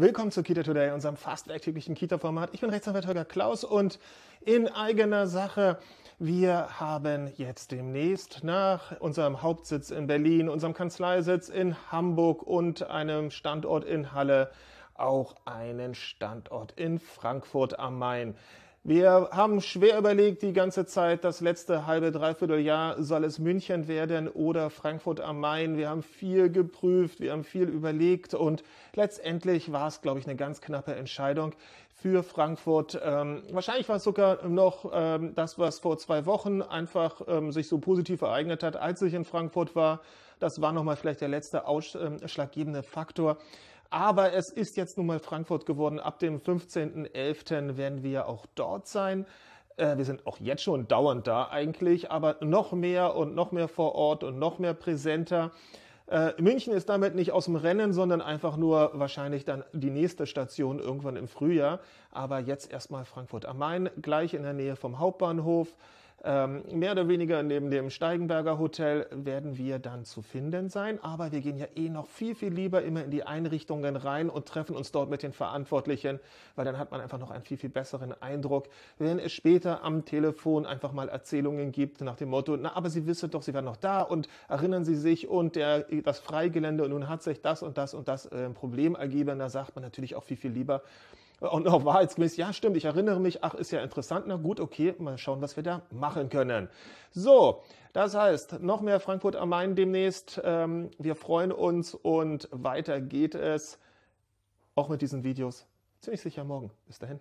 Willkommen zu Kita Today, unserem fast täglichen Kita-Format. Ich bin Rechtsanwalt Holger Klaus und in eigener Sache, wir haben jetzt demnächst nach unserem Hauptsitz in Berlin, unserem Kanzleisitz in Hamburg und einem Standort in Halle auch einen Standort in Frankfurt am Main. Wir haben schwer überlegt die ganze Zeit, das letzte halbe, dreiviertel Jahr soll es München werden oder Frankfurt am Main. Wir haben viel geprüft, wir haben viel überlegt und letztendlich war es, glaube ich, eine ganz knappe Entscheidung für Frankfurt. Ähm, wahrscheinlich war es sogar noch ähm, das, was vor zwei Wochen einfach ähm, sich so positiv ereignet hat, als ich in Frankfurt war. Das war nochmal vielleicht der letzte ausschlaggebende Faktor. Aber es ist jetzt nun mal Frankfurt geworden. Ab dem 15.11. werden wir auch dort sein. Äh, wir sind auch jetzt schon dauernd da eigentlich, aber noch mehr und noch mehr vor Ort und noch mehr präsenter. Äh, München ist damit nicht aus dem Rennen, sondern einfach nur wahrscheinlich dann die nächste Station irgendwann im Frühjahr. Aber jetzt erstmal Frankfurt am Main, gleich in der Nähe vom Hauptbahnhof. Ähm, mehr oder weniger neben dem Steigenberger Hotel werden wir dann zu finden sein, aber wir gehen ja eh noch viel, viel lieber immer in die Einrichtungen rein und treffen uns dort mit den Verantwortlichen, weil dann hat man einfach noch einen viel, viel besseren Eindruck, wenn es später am Telefon einfach mal Erzählungen gibt nach dem Motto, na, aber Sie wissen doch, Sie waren noch da und erinnern Sie sich und der, das Freigelände und nun hat sich das und das und das äh, Problem ergeben, da sagt man natürlich auch viel, viel lieber, und auch wahrheitsgemäß, ja stimmt, ich erinnere mich, ach ist ja interessant, na gut, okay, mal schauen, was wir da machen können. So, das heißt, noch mehr Frankfurt am Main demnächst. Ähm, wir freuen uns und weiter geht es auch mit diesen Videos. Ziemlich sicher morgen. Bis dahin.